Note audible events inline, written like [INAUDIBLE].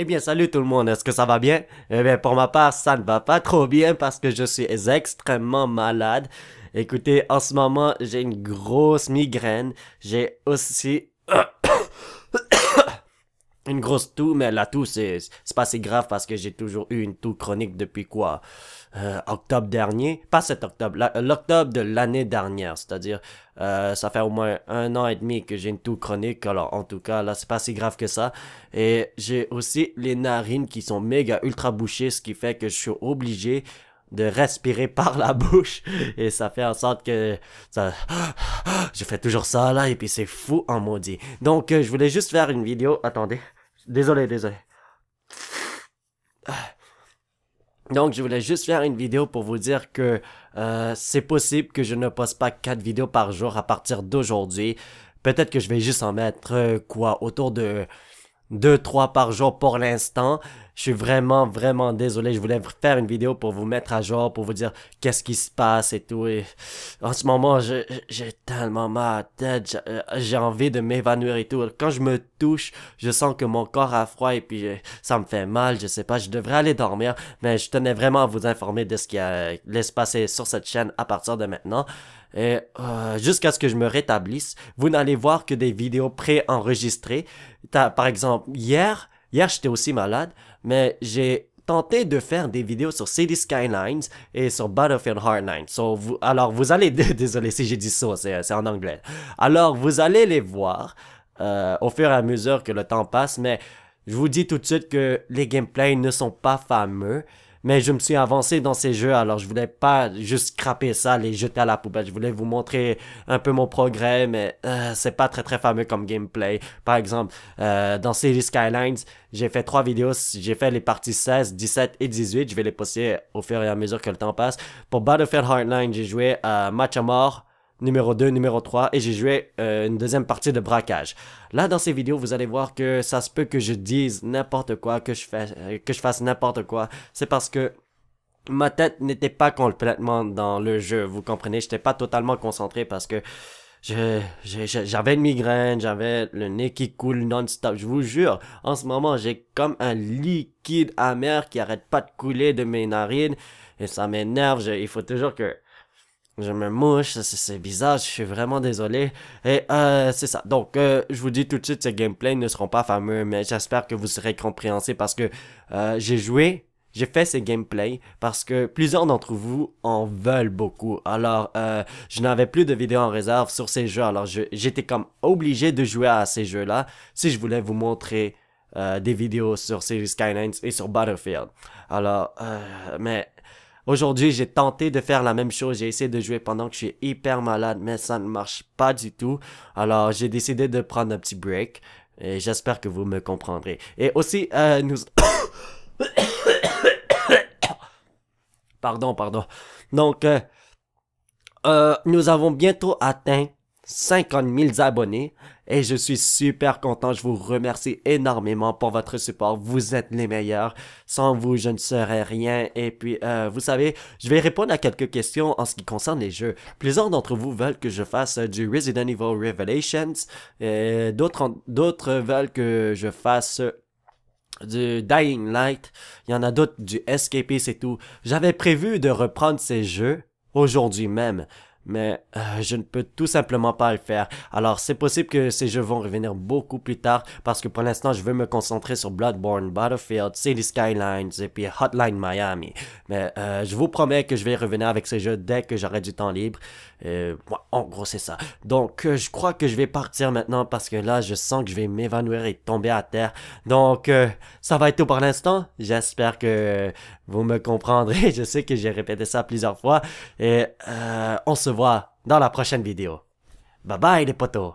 Eh bien, salut tout le monde, est-ce que ça va bien? Eh bien, pour ma part, ça ne va pas trop bien parce que je suis extrêmement malade. Écoutez, en ce moment, j'ai une grosse migraine. J'ai aussi... [CLEARS THROAT] une grosse toux, mais la toux, c'est pas si grave parce que j'ai toujours eu une toux chronique depuis quoi euh, Octobre dernier Pas cet octobre, euh, l'octobre de l'année dernière, c'est-à-dire euh, ça fait au moins un an et demi que j'ai une toux chronique, alors en tout cas, là, c'est pas si grave que ça. Et j'ai aussi les narines qui sont méga ultra bouchées, ce qui fait que je suis obligé de respirer [LAUGHS] par la bouche et ça fait en sorte que ça [GASPS] je fais toujours ça là et puis c'est fou en maudit donc je voulais juste faire une vidéo attendez Désolé, désolé. Donc, je voulais juste faire une vidéo pour vous dire que euh, c'est possible que je ne poste pas 4 vidéos par jour à partir d'aujourd'hui. Peut-être que je vais juste en mettre, euh, quoi, autour de 2-3 par jour pour l'instant. Je suis vraiment, vraiment désolé. Je voulais faire une vidéo pour vous mettre à jour, pour vous dire qu'est-ce qui se passe et tout. en ce moment, j'ai tellement mal à tête. Euh, j'ai envie de m'évanouir et tout. Quand je me touche, je sens que mon corps a froid et puis euh, ça me fait mal. Je sais pas, je devrais aller dormir. Mais je tenais vraiment à vous informer de ce qui se passer sur cette chaîne à partir de maintenant. Et euh, jusqu'à ce que je me rétablisse, vous n'allez voir que des vidéos pré-enregistrées. Par exemple, hier, hier j'étais aussi malade, mais j'ai tenté de faire des vidéos sur City Skylines et sur Battlefield Hardline. alors, vous allez... [LAUGHS] Désolé si j'ai dit ça, euh, c'est en anglais. Alors, vous allez les voir euh, au fur et à mesure que le temps passe, mais je vous dis tout de suite que les gameplays ne sont pas fameux mais je me suis avancé dans ces jeux, alors je voulais pas juste craper ça, les jeter à la poubelle. Je voulais vous montrer un peu mon progrès, mais euh, c'est pas très très fameux comme gameplay. Par exemple, euh, dans series Skylines, j'ai fait trois vidéos, j'ai fait les parties 16, 17 et 18. Je vais les poster au fur et à mesure que le temps passe. Pour Battlefield Heartline, j'ai joué à euh, Match à mort, numéro 2, numéro 3, et j'ai joué euh, une deuxième partie de braquage. Là, dans ces vidéos, vous allez voir que ça se peut que je dise n'importe quoi, que je fasse, euh, que je fasse n'importe quoi. C'est parce que ma tête n'était pas complètement dans le jeu, vous comprenez? J'étais pas totalement concentré parce que j'avais une migraine, j'avais le nez qui coule non-stop. Je vous jure, en ce moment, j'ai comme un liquide amer qui arrête pas de couler de mes narines et ça m'énerve. Il faut toujours que je me mouche, c'est bizarre, je suis vraiment désolé. Et euh, c'est ça. Donc, euh, je vous dis tout de suite, ces gameplays ne seront pas fameux, mais j'espère que vous serez compréhensifs parce que euh, j'ai joué, j'ai fait ces gameplays parce que plusieurs d'entre vous en veulent beaucoup. Alors, euh, je n'avais plus de vidéos en réserve sur ces jeux, alors j'étais comme obligé de jouer à ces jeux-là si je voulais vous montrer euh, des vidéos sur Series Skylines et sur Battlefield. Alors, euh, mais Aujourd'hui, j'ai tenté de faire la même chose. J'ai essayé de jouer pendant que je suis hyper malade, mais ça ne marche pas du tout. Alors, j'ai décidé de prendre un petit break. Et j'espère que vous me comprendrez. Et aussi, euh, nous... [COUGHS] pardon, pardon. Donc, euh, euh, nous avons bientôt atteint 50 000 abonnés et je suis super content. Je vous remercie énormément pour votre support. Vous êtes les meilleurs. Sans vous, je ne serais rien. Et puis, euh, vous savez, je vais répondre à quelques questions en ce qui concerne les jeux. Plusieurs d'entre vous veulent que je fasse euh, du Resident Evil Revelations. D'autres veulent que je fasse euh, du Dying Light. Il y en a d'autres du Escape, c'est tout. J'avais prévu de reprendre ces jeux aujourd'hui même mais euh, je ne peux tout simplement pas le faire. Alors c'est possible que ces jeux vont revenir beaucoup plus tard parce que pour l'instant je veux me concentrer sur Bloodborne, Battlefield, City Skylines et puis Hotline Miami. Mais euh, je vous promets que je vais revenir avec ces jeux dès que j'aurai du temps libre. en gros c'est ça. Donc euh, je crois que je vais partir maintenant parce que là je sens que je vais m'évanouir et tomber à terre. Donc ça va être tout pour l'instant. J'espère que vous me comprendrez. [LAUGHS] Je sais que j'ai répété ça plusieurs fois et on se voit dans la prochaine vidéo. Bye bye les potos